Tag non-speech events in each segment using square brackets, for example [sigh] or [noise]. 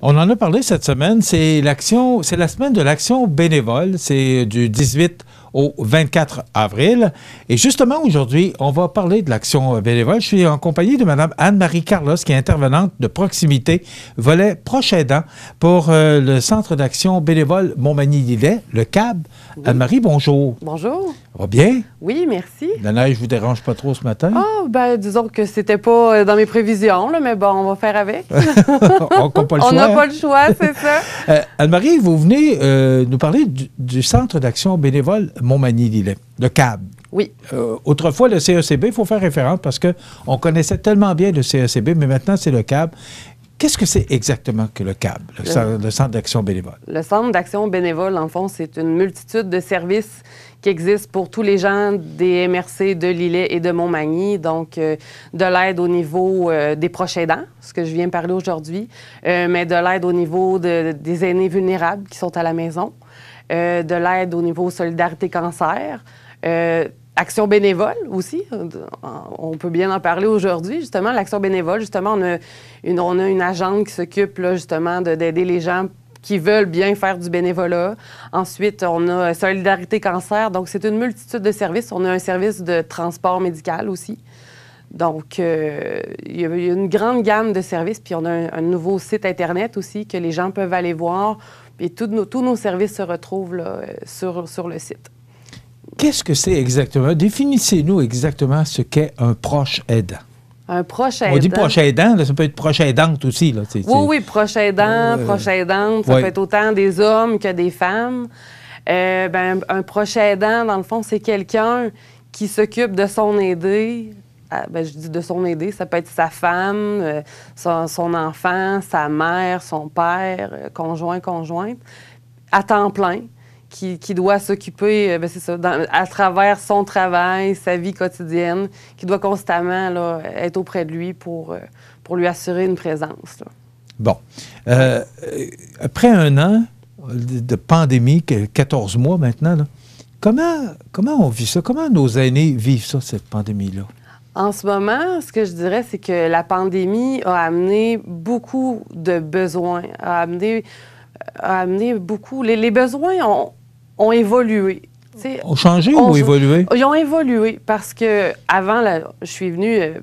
On en a parlé cette semaine. C'est l'action, c'est la semaine de l'action bénévole. C'est du 18 au 24 avril. Et justement, aujourd'hui, on va parler de l'action bénévole. Je suis en compagnie de Mme Anne-Marie Carlos, qui est intervenante de proximité, volet proche aidant pour euh, le Centre d'action bénévole montmagny lillet le CAB. Anne-Marie, bonjour. Bonjour. va bien? Oui, merci. La neige ne vous dérange pas trop ce matin? oh, disons que c'était pas euh, dans mes prévisions, là, mais bon, on va faire avec. [laughs] on n'a pas le [laughs] hein? choix. c'est ça. Euh, Anne-Marie, vous venez nous parler du, du Centre d'action bénévole Montmagny-Lillet, le CAB. Oui. Euh, autrefois, le CECB, il faut faire référence parce qu'on connaissait tellement bien le CECB, mais maintenant, c'est le CAB. Qu'est-ce que c'est exactement que le CAB, le, Centre d'action bénévole? Le Centre d'action bénévole, en fond, c'est une multitude de services qui existent pour tous les gens des MRC de Lillet et de Montmagny. Donc, euh, de l'aide au niveau euh, des proches aidants, ce que je viens de parler aujourd'hui, mais de l'aide au niveau des aînés vulnérables qui sont à la maison. Euh, de l'aide au niveau Solidarité Cancer. Euh, Action bénévole aussi, on peut bien en parler aujourd'hui, justement, l'action bénévole, justement, on a une, on agente qui s'occupe, justement, d'aider les gens qui veulent bien faire du bénévolat. Ensuite, on a Solidarité Cancer, donc c'est une multitude de services. On a un service de transport médical aussi. Donc, euh, il y a une grande gamme de services, puis on a un nouveau site Internet aussi que les gens peuvent aller voir et tous nos, tous nos services se retrouvent euh, sur, sur le site. Qu'est-ce que c'est exactement? Définissez-nous exactement ce qu'est un proche aidant. Un proche aidant. On dit proche aidant, ça peut être proche aidante aussi. Là, Oui, oui, proche aidant, euh, proche aidante. Ça peut être autant des hommes que des femmes. Euh, ben, un proche aidant, dans le fond, c'est quelqu'un qui s'occupe de son aidé ah, ben, je dis de son aider, ça peut être sa femme, euh, son, enfant, sa mère, son père, euh, conjoint, conjointe, à temps plein, qui, doit s'occuper, euh, ben, c'est ça, à travers son travail, sa vie quotidienne, qui doit constamment être auprès de lui pour, pour lui assurer une présence. Bon. après un an de pandémie, 14 mois maintenant, comment, comment on vit ça? Comment nos aînés vivent ça, cette pandémie-là? En ce moment, ce que je dirais, c'est que la pandémie a amené beaucoup de besoins, a amené, beaucoup. Les, besoins ont, évolué. ont changé ou évolué? Ils ont évolué parce que avant, je suis venue euh,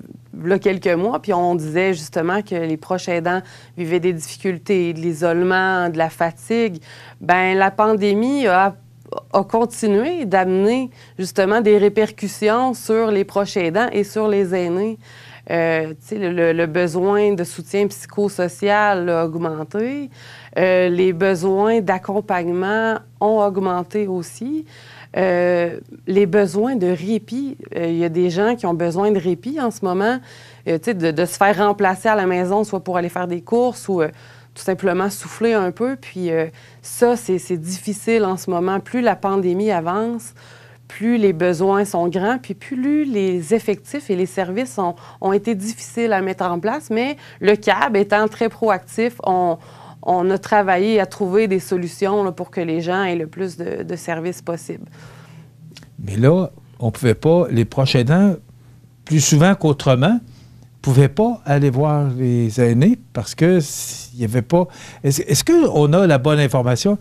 là quelques mois, puis on disait justement que les proches aidants vivaient des difficultés, de l'isolement, de la fatigue. Ben la pandémie a a continué d'amener justement des répercussions sur les proches aidants et sur les aînés. Euh, le, le, besoin de soutien psychosocial a augmenté. Euh, les besoins d'accompagnement ont augmenté aussi. Euh, les besoins de répit, il y a des gens qui ont besoin de répit en ce moment, de, de, se faire remplacer à la maison, soit pour aller faire des courses ou tout simplement souffler un peu. Puis euh, ça, c'est difficile en ce moment. Plus la pandémie avance, plus les besoins sont grands, puis plus les effectifs et les services ont, été difficiles à mettre en place. Mais le CAB étant très proactif, on, a travaillé à trouver des solutions pour que les gens aient le plus de, services possible. Mais là, on ne pouvait pas, les proches aidants, plus souvent qu'autrement, pouvaient pas aller voir les aînés parce que n'y avait pas. Est-ce qu'on a la bonne information?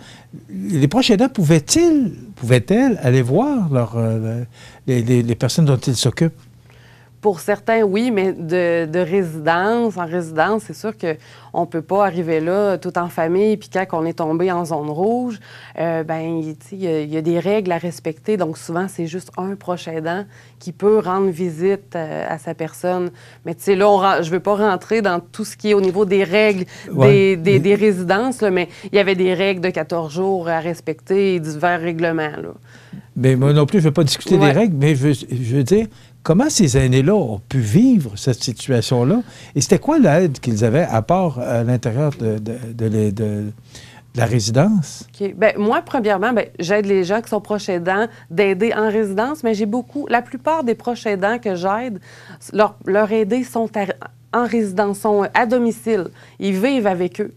Les proches aidants pouvaient-ils, pouvaient-elles aller voir euh, les personnes dont ils s'occupent? pour certains, oui, mais de, résidence en résidence, c'est sûr qu'on ne peut pas arriver là tout en famille, puis quand on est tombé en zone rouge, euh, ben il y, a des règles à respecter. Donc souvent, c'est juste un proche aidant qui peut rendre visite euh, à sa personne. Mais tu sais, là, je ne veux pas rentrer dans tout ce qui est au niveau des règles des, résidences, mais il y avait des règles de 14 jours à respecter et divers règlements. Mais moi non plus, je ne veux pas discuter des règles, mais je veux, dire, comment ces aînés-là ont pu vivre cette situation-là? Et c'était quoi l'aide qu'ils avaient à part à euh, l'intérieur de, de, la résidence? ok Bien, moi, premièrement, ben, j'aide les gens qui sont proches aidants d'aider en résidence, mais j'ai beaucoup. La plupart des proches aidants que j'aide, leurs leur aider sont en résidence, sont à domicile. Ils vivent avec eux.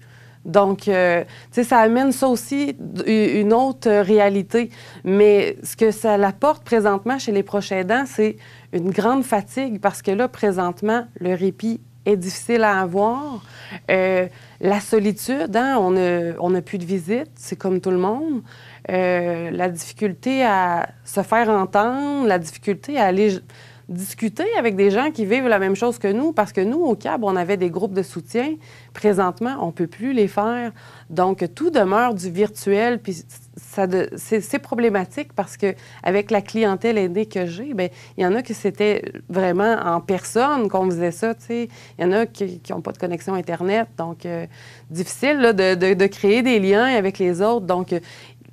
Donc, euh, tu sais, ça amène ça aussi une autre réalité. Mais ce que ça apporte présentement chez les proches aidants, c'est une grande fatigue parce que là, présentement, le répit est difficile à avoir. Euh, la solitude, hein, on n'a plus de visite, c'est comme tout le monde. Euh, la difficulté à se faire entendre, la difficulté à aller discuter avec des gens qui vivent la même chose que nous, parce que nous, au CAB, on avait des groupes de soutien. Présentement, on ne peut plus les faire. Donc, tout demeure du virtuel, puis ça c'est, problématique parce que avec la clientèle aidée que j'ai, ben, il y en a que c'était vraiment en personne qu'on faisait ça, tu sais. Il y en a qui n'ont pas de connexion Internet, donc euh, difficile de, créer des liens avec les autres. Donc, euh,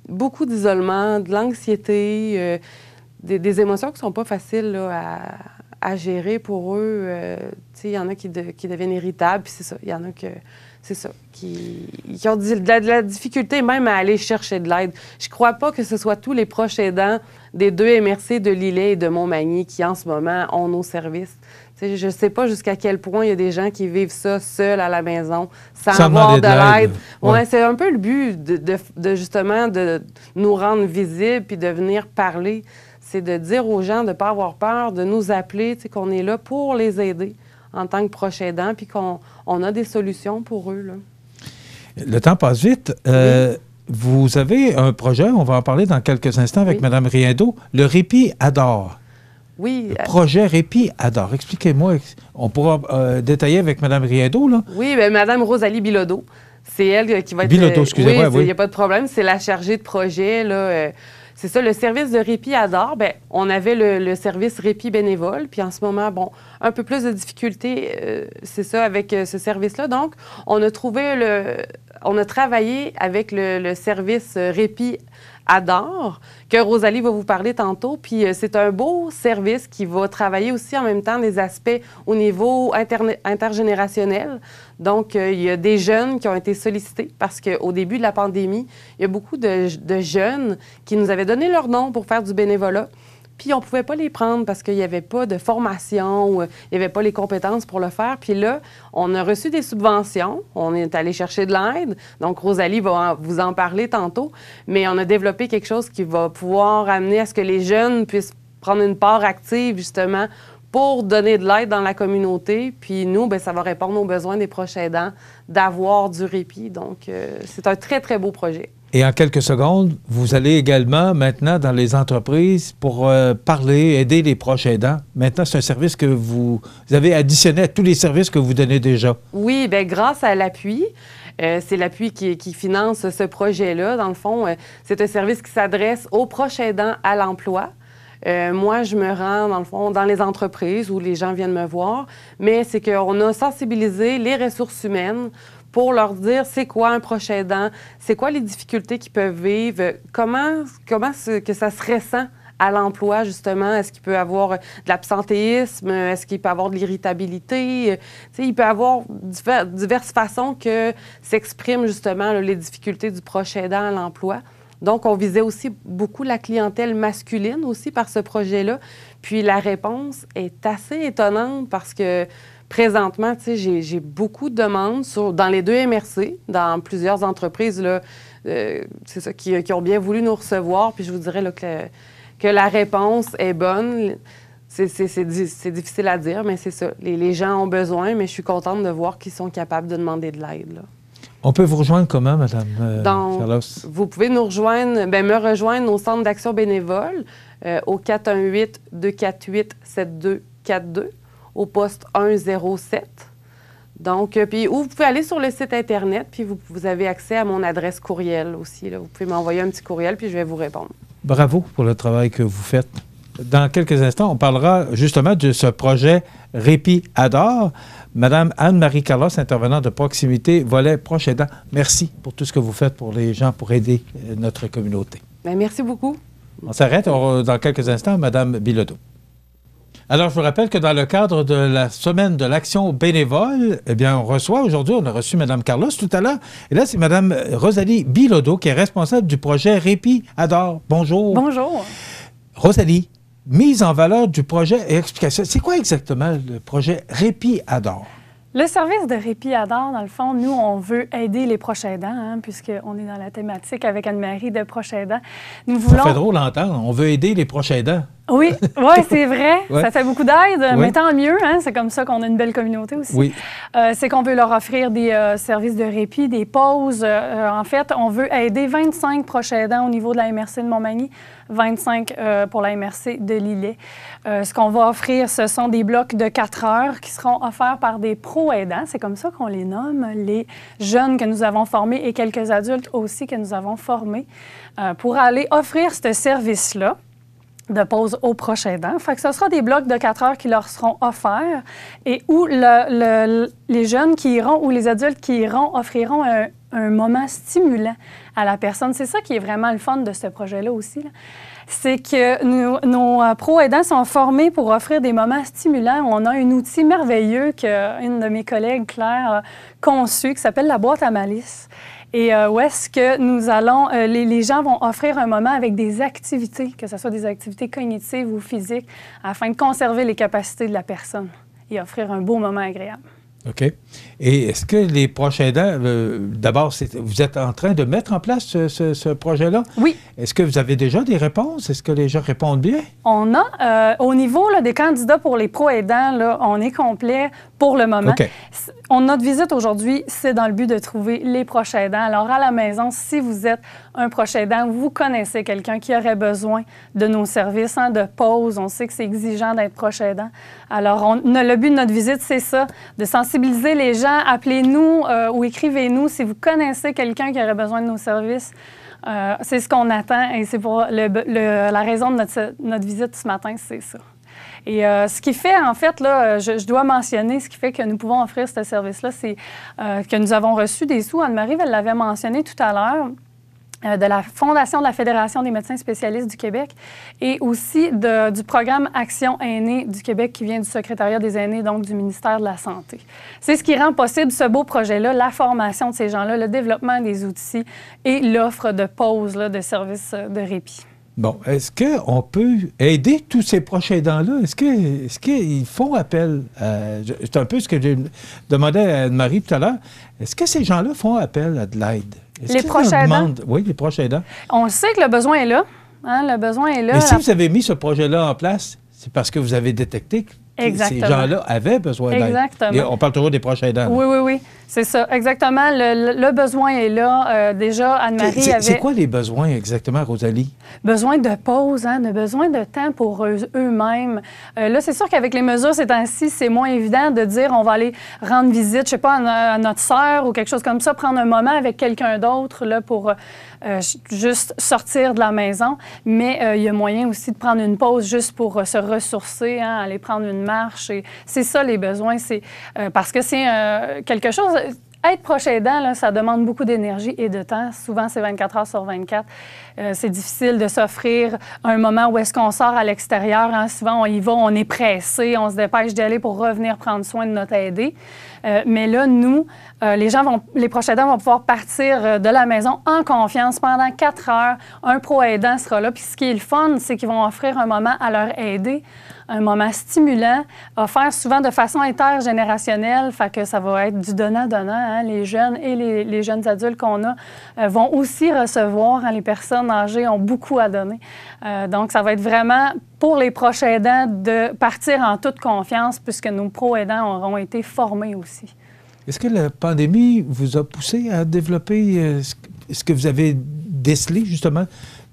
beaucoup d'isolement, de l'anxiété... Euh, des, émotions qui sont pas faciles à, gérer pour eux. Euh, il y en a qui, deviennent irritables, puis c'est ça. Il y en a que, c'est ça, qui, ont de la, difficulté même à aller chercher de l'aide. Je crois pas que ce soit tous les proches aidants des deux MRC de Lillet et de Montmagny qui, en ce moment, ont nos services. je ne sais pas jusqu'à quel point il y a des gens qui vivent ça seuls à la maison, sans, avoir de, l'aide. Ouais. c'est un peu le but de, justement de nous rendre visibles puis de venir parler c'est de dire aux gens de ne pas avoir peur, de nous appeler, qu'on est là pour les aider en tant que proche aidant, puis qu'on on a des solutions pour eux. Le temps passe vite. Euh, vous avez un projet, on va en parler dans quelques instants avec Mme Riendo, le répit adore. Oui. Le euh, projet Répit Adore. Expliquez-moi. On pourra euh, détailler avec Mme Riendo, là. Oui, bien, Mme Rosalie Bilodeau. C'est elle qui va être. Bilodeau, excusez-moi. Oui, il n'y a pas de problème. C'est la chargée de projet, là. C'est ça, le service de répit à d'or, ben, on avait le, service répit bénévole, puis en ce moment, bon, un peu plus de difficultés, euh, c'est ça, avec euh, ce service-là. Donc, on a trouvé le, on a travaillé avec le, service euh, Répit Adore, que Rosalie va vous parler tantôt. Puis euh, c'est un beau service qui va travailler aussi en même temps des aspects au niveau intergénérationnel. Donc, euh, il y a des jeunes qui ont été sollicités parce qu'au début de la pandémie, il y a beaucoup de jeunes qui nous avaient donné leur nom pour faire du bénévolat puis on pouvait pas les prendre parce qu'il n'y avait pas de formation, euh, il n'y avait pas les compétences pour le faire. Puis là, on a reçu des subventions, on est allé chercher de l'aide. Donc, Rosalie va vous en parler tantôt, mais on a développé quelque chose qui va pouvoir amener à ce que les jeunes puissent prendre une part active, justement, pour donner de l'aide dans la communauté. Puis nous, ben, ça va répondre aux besoins des proches aidants d'avoir du répit. Donc, euh, c'est un très, très beau projet. Et en quelques secondes, vous allez également maintenant dans les entreprises pour euh, parler, aider les proches aidants. Maintenant, c'est un service que vous, avez additionné à tous les services que vous donnez déjà. Oui, bien, grâce à l'appui. Euh, c'est l'appui qui, finance ce projet-là. Dans le fond, euh, c'est un service qui s'adresse aux proches aidants à l'emploi. moi, je me rends, dans le fond, dans les entreprises où les gens viennent me voir, mais c'est qu'on a sensibilisé les ressources humaines pour leur dire c'est quoi un proche aidant, c'est quoi les difficultés qu'ils peuvent vivre, comment, comment que ça se ressent à l'emploi, justement? Est-ce qu'il peut avoir de l'absentéisme? Est-ce qu'il peut avoir de l'irritabilité? il peut avoir diverses façons que s'expriment, justement, les difficultés du proche aidant à l'emploi. Donc, on visait aussi beaucoup la clientèle masculine aussi par ce projet-là. Puis la réponse est assez étonnante parce que présentement, j'ai beaucoup de demandes sur, dans les deux MRC, dans plusieurs entreprises là, euh, ça, qui, ont bien voulu nous recevoir. Puis je vous dirais que, la, que, la réponse est bonne. C'est difficile à dire, mais c'est ça. Les, gens ont besoin, mais je suis contente de voir qu'ils sont capables de demander de l'aide. On peut vous rejoindre comment, Madame euh, Vous pouvez nous rejoindre, ben, me rejoindre au Centre d'action bénévole euh, au 418-248-7242 au poste 107. Donc, euh, puis, ou vous pouvez aller sur le site Internet, puis vous, vous avez accès à mon adresse courriel aussi. Là. Vous pouvez m'envoyer un petit courriel, puis je vais vous répondre. Bravo pour le travail que vous faites. Dans quelques instants, on parlera justement de ce projet Répi Adore. Madame Anne-Marie Carlos, intervenante de proximité, volet proche aidant, merci pour tout ce que vous faites pour les gens, pour aider euh, notre communauté. Bien, merci beaucoup. On s'arrête dans quelques instants, Madame Bilodeau. Alors, je vous rappelle que dans le cadre de la semaine de l'action bénévole, eh bien, on reçoit aujourd'hui, on a reçu Mme Carlos tout à l'heure, et là, c'est Mme Rosalie Bilodeau qui est responsable du projet Répi Adore. Bonjour. Bonjour. Rosalie, mise en valeur du projet et explication. C'est quoi exactement le projet Répi Adore? Le service de répit Adore, dans le fond, nous, on veut aider les prochains dents, hein, puisque puisqu'on est dans la thématique avec Anne-Marie de prochains aidants. Nous voulons... Ça fait drôle d'entendre, on veut aider les prochains aidants. Oui, ouais, c'est vrai. Ça fait beaucoup d'aide, mais tant mieux. Hein? C'est comme ça qu'on a une belle communauté aussi. Euh, c'est qu'on veut leur offrir des euh, services de répit, des pauses. Euh, en fait, on veut aider 25 proches aidants au niveau de la MRC de Montmagny, 25 pour la MRC de Lillet. ce qu'on va offrir, ce sont des blocs de 4 heures qui seront offerts par des pro-aidants. C'est comme ça qu'on les nomme, les jeunes que nous avons formés et quelques adultes aussi que nous avons formés pour aller offrir ce service-là de pause au prochain aidants. Fait que ce sera des blocs de 4 heures qui leur seront offerts et où les jeunes qui iront ou les adultes qui iront offriront un, moment stimulant à la personne. C'est ça qui est vraiment le fun de ce projet-là aussi. C'est que nos euh, pro-aidants sont formés pour offrir des moments stimulants. On a un outil merveilleux qu'une de mes collègues, Claire, a conçu qui s'appelle la boîte à malice et euh, où est-ce que nous allons, euh, les, les, gens vont offrir un moment avec des activités, que ce soit des activités cognitives ou physiques, afin de conserver les capacités de la personne et offrir un beau moment agréable. OK. Et est-ce que les prochains aidants, euh, d'abord, vous êtes en train de mettre en place ce, projet-là? Oui. Est-ce que vous avez déjà des réponses? Est-ce que les gens répondent bien? On a, euh, au niveau des candidats pour les pro-aidants, on est complet pour le moment. Ok. notre visite aujourd'hui, c'est dans le but de trouver les prochains aidants. Alors, à la maison, si vous êtes un prochain aidant, vous connaissez quelqu'un qui aurait besoin de nos services, hein, de pause, on sait que c'est exigeant d'être prochain aidant. Alors, le but de notre visite, c'est ça, de sensibiliser sensibiliser les gens. Appelez-nous euh, ou écrivez-nous si vous connaissez quelqu'un qui aurait besoin de nos services. Euh, c'est ce qu'on attend et c'est pour la raison de notre, visite ce matin, c'est ça. Et euh, ce qui fait, en fait, là, je, dois mentionner ce qui fait que nous pouvons offrir ce service-là, c'est que nous avons reçu des sous. Anne-Marie, elle l'avait mentionné tout à l'heure. Euh, de la Fondation de la Fédération des médecins spécialistes du Québec et aussi du programme Action aînée du Québec qui vient du secrétariat des aînés, donc du ministère de la Santé. C'est ce qui rend possible ce beau projet-là, la formation de ces gens-là, le développement des outils et l'offre de pauses de services euh, de répit. Bon, est-ce qu'on peut aider tous ces proches aidants-là? Est-ce qu'ils est font appel? À... C'est un peu ce que j'ai demandé à Anne-Marie tout à l'heure. Est-ce que ces gens-là font appel à de l'aide? Les proches aidants. Oui, les proches aidants. On sait que le besoin est là. Hein, le besoin est là. Et si vous avez mis ce projet-là en place, c'est parce que vous avez détecté Exactement. Ces gens-là avaient besoin d'aide. Exactement. on parle toujours des proches aidants. Oui, oui, oui. C'est ça. Exactement. Le, besoin est là. Euh, déjà, Anne-Marie C'est quoi les besoins exactement, Rosalie? Besoin de pause, hein, besoin de temps pour eux-mêmes. Euh, là, c'est sûr qu'avec les mesures c'est ainsi, c'est moins évident de dire on va aller rendre visite, je sais pas, à, à notre sœur ou quelque chose comme ça, prendre un moment avec quelqu'un d'autre là, pour euh, euh, juste sortir de la maison, mais euh, il y a moyen aussi de prendre une pause juste pour euh, se ressourcer, hein, aller prendre une marche. C'est ça les besoins, c'est parce que c'est quelque chose, être proche aidant, ça demande beaucoup d'énergie et de temps. Souvent, c'est 24 heures sur 24. Euh, c'est difficile de s'offrir un moment où est-ce qu'on sort à l'extérieur. Hein. Souvent, on y va, on est pressé, on se dépêche d'y aller pour revenir prendre soin de notre aidé. Euh, mais là, nous, euh, les gens vont, les proches aidants vont pouvoir partir de la maison en confiance pendant quatre heures. Un pro aidant sera là. Puis ce qui est le fun, c'est qu'ils vont offrir un moment à leur aidé un moment stimulant, offert souvent de façon intergénérationnelle, fait que ça va être du donnant-donnant. Hein. Les jeunes et les, jeunes adultes qu'on a euh, vont aussi recevoir. Hein, les personnes âgées ont beaucoup à donner. Euh, donc, ça va être vraiment pour les proches aidants de partir en toute confiance puisque nos pro-aidants auront été formés aussi. Est-ce que la pandémie vous a poussé à développer euh, ce que vous avez décelé, justement,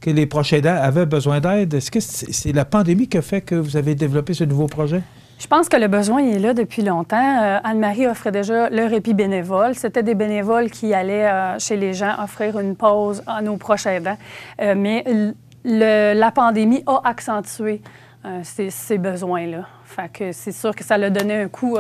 que les proches aidants avaient besoin d'aide. Est-ce que c'est la pandémie qui a fait que vous avez développé ce nouveau projet? Je pense que le besoin est là depuis longtemps. Euh, Anne-Marie offrait déjà le répit bénévole. C'était des bénévoles qui allaient euh, chez les gens offrir une pause à nos proches aidants. Euh, mais la pandémie a accentué ces, besoins-là. Fait que c'est sûr que ça l'a donné un coup,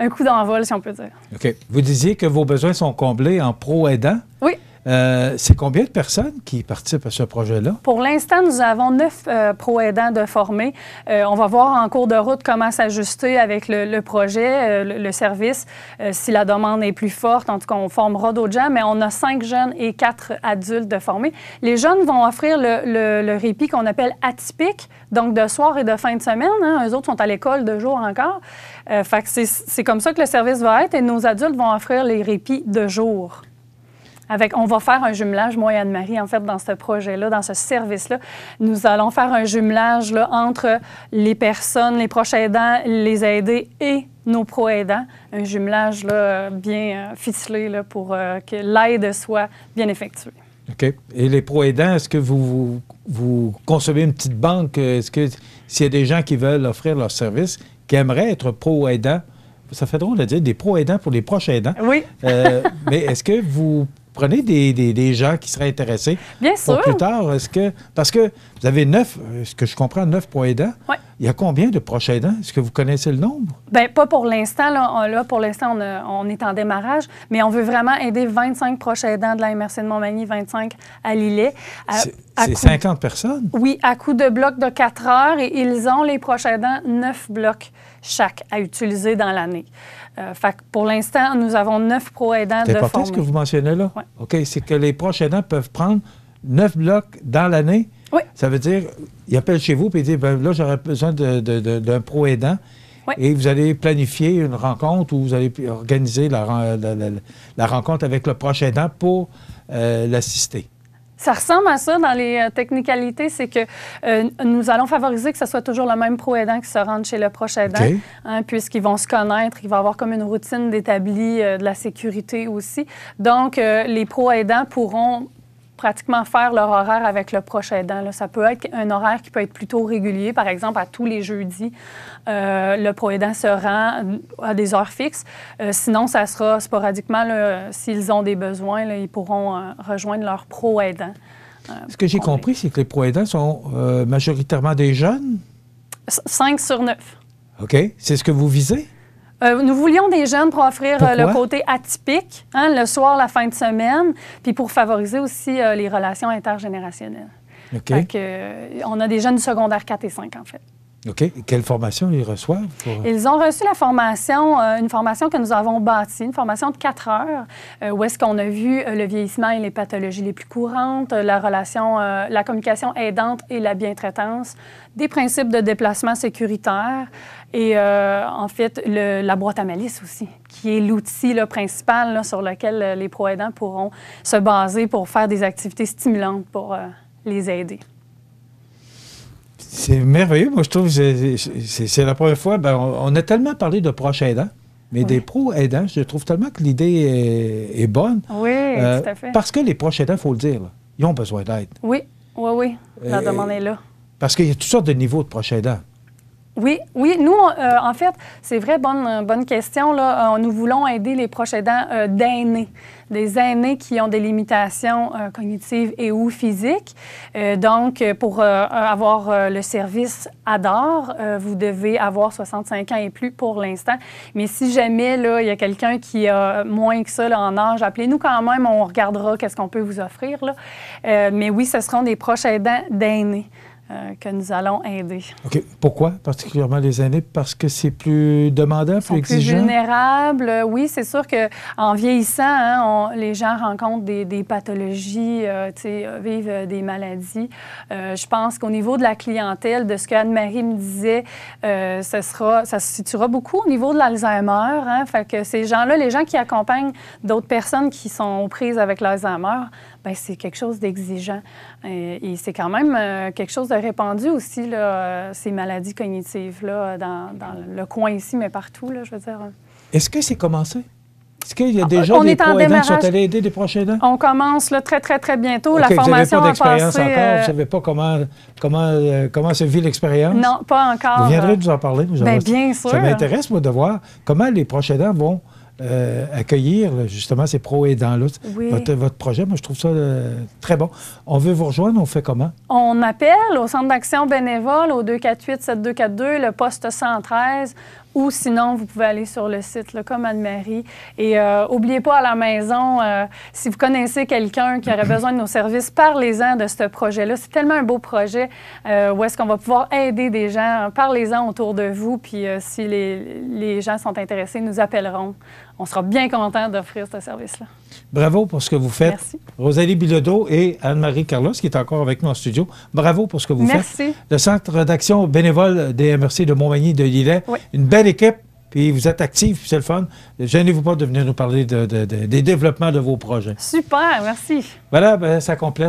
un coup d'envol, si on peut dire. OK. Vous disiez que vos besoins sont comblés en pro-aidant. Oui. Euh, c'est combien de personnes qui participent à ce projet-là? Pour l'instant, nous avons neuf euh, pro-aidants de formés. Euh, on va voir en cours de route comment s'ajuster avec le, projet, euh, le, service, si la demande est plus forte. En tout cas, on formera d'autres gens, mais on a cinq jeunes et quatre adultes de formés. Les jeunes vont offrir le, répit qu'on appelle atypique, donc de soir et de fin de semaine. Hein. Eux autres sont à l'école de jour encore. fait c'est comme ça que le service va être et nos adultes vont offrir les répits de jour on va faire un jumelage, moi et Anne-Marie, en fait, dans ce projet-là, dans ce service-là. Nous allons faire un jumelage là, entre les personnes, les proches aidants, les aidés et nos pro-aidants. Un jumelage là, bien euh, ficelé là, pour euh, que l'aide soit bien effectuée. OK. Et les pro-aidants, est-ce que vous, vous, vous, concevez une petite banque? Est-ce que s'il y a des gens qui veulent offrir leur service, qui aimeraient être pro-aidants, ça fait drôle de dire des pro-aidants pour les proches aidants. Oui. Euh, [laughs] mais est-ce que vous prenez des, des, des gens qui seraient intéressés pour plus tard. Est-ce que, parce que vous avez neuf, euh, ce que je comprends, neuf pro aidants. Oui. Il y a combien de proches aidants? Est-ce que vous connaissez le nombre? Bien, pas pour l'instant. Là, pour l'instant, euh, on, est en démarrage, mais on veut vraiment aider 25 proches aidants de la MRC de Montmagny, 25 à Lillet. C'est 50 personnes? Oui, à coup de blocs de 4 heures, et ils ont, les proches aidants, neuf blocs chaque à utiliser dans l'année. Euh, fait fait pour l'instant, nous avons neuf pro aidants de fonds. C'est ce que vous mentionnez là? Oui. OK, c'est que les proches aidants peuvent prendre neuf blocs dans l'année ça veut dire, il appelle chez vous et dit ben, là, j'aurais besoin d'un pro aidant. Et vous allez planifier une rencontre ou vous allez organiser la, rencontre avec le proche aidant pour euh, l'assister. Ça ressemble à ça dans les euh, technicalités, c'est que euh, nous allons favoriser que ce soit toujours le même pro-aidant qui se rende chez le proche aidant, hein, puisqu'ils vont se connaître, il va avoir comme une routine d'établi de la sécurité aussi. Donc, les pro-aidants pourront pratiquement faire leur horaire avec le proche aidant. Ça peut être un horaire qui peut être plutôt régulier. Par exemple, à tous les jeudis, euh, le pro aidant se rend à des heures fixes. Euh, sinon, ça sera sporadiquement, s'ils ont des besoins, ils pourront euh, rejoindre leur pro aidant. Ce que j'ai compris, c'est que les pro aidants sont majoritairement des jeunes. Cinq sur neuf. OK. C'est ce que vous visez? Euh, nous voulions des jeunes pour offrir euh, le côté atypique, hein, le soir, la fin de semaine, puis pour favoriser aussi euh, les relations intergénérationnelles. OK. on a des jeunes du secondaire 4 et 5, en fait. OK. quelle formation ils reçoivent? Euh? Ils ont reçu la formation, euh, une formation que nous avons bâtie, une formation de quatre heures, euh, où est-ce qu'on a vu le vieillissement et les pathologies les plus courantes, la relation, la communication aidante et la bientraitance, des principes de déplacement sécuritaire et en fait la boîte à malice aussi, qui est l'outil principal sur lequel les pro-aidants pourront se baser pour faire des activités stimulantes pour les aider c'est merveilleux. Moi, je trouve que c'est la première fois. Ben, on, a tellement parlé de proches aidants, mais des pros aidants, je trouve tellement que l'idée est, bonne. Oui, euh, tout à fait. Parce que les proches aidants, il faut le dire, ils ont besoin d'aide. Oui, oui, oui. La euh, demande est là. Parce qu'il y a toutes sortes de niveaux de proches aidants. Oui, oui. Nous, euh, en fait, c'est vrai, bonne, bonne question. Là. Euh, nous voulons aider les proches aidants euh, d'aînés, des aînés qui ont des limitations cognitives et ou physiques. donc, pour avoir le service ADOR, vous devez avoir 65 ans et plus pour l'instant. Mais si jamais là, il y a quelqu'un qui a moins que ça en âge, appelez-nous quand même, on regardera qu'est-ce qu'on peut vous offrir. Là. mais oui, ce seront des proches aidants d'aînés. Euh, que nous allons aider. OK. Pourquoi particulièrement les aînés? Parce que c'est plus demandant, plus exigeant? Plus vulnérables. Euh, oui, c'est sûr qu'en vieillissant, hein, les gens rencontrent des, pathologies, euh, vivent des maladies. je pense qu'au niveau de la clientèle, de ce qu'Anne-Marie me disait, ça, se situera beaucoup au niveau de l'Alzheimer. Hein. fait que ces gens-là, les gens qui accompagnent d'autres personnes qui sont prises avec l'Alzheimer, ben, c'est quelque chose d'exigeant. Et, c'est quand même euh, quelque chose de répandu aussi, euh, ces maladies cognitives-là, euh, dans, le coin ici, mais partout, je veux dire. Est-ce que c'est commencé? Est-ce qu'il y a ah, déjà des gens qui sont allés aider des proches aidants? On commence là, très, très, très bientôt. la formation vous n'avez pas d'expérience encore? Vous ne savez pas comment, comment, comment se vit l'expérience? Non, pas encore. Vous viendrez nous en parler. Nous ben, bien, bien sûr. Ça m'intéresse, moi, de voir comment les prochains aidants vont euh, accueillir justement ces pro aidants-là. Votre, projet, moi, je trouve ça euh, très bon. On veut vous rejoindre, on fait comment? On appelle au Centre d'action bénévole au 248-7242, le poste 113 ou sinon, vous pouvez aller sur le site, le comme Anne-Marie. Et n'oubliez euh, oubliez pas à la maison, euh, si vous connaissez quelqu'un qui aurait besoin de nos services, parlez-en de ce projet-là. C'est tellement un beau projet euh, où est-ce qu'on va pouvoir aider des gens. Parlez-en autour de vous, puis si les, les gens sont intéressés, nous appellerons on sera bien content d'offrir ce service-là. Bravo pour ce que vous faites. Merci. Rosalie Bilodeau et Anne-Marie Carlos, qui est encore avec nous en studio. Bravo pour ce que vous faites. Merci. Le Centre d'action bénévole des MRC de Montmagny de Lillet. Oui. Une belle équipe puis vous êtes puis c'est le fun. Gênez-vous pas de venir nous parler des développements de vos projets. Super, merci. Voilà, ben, ça complète.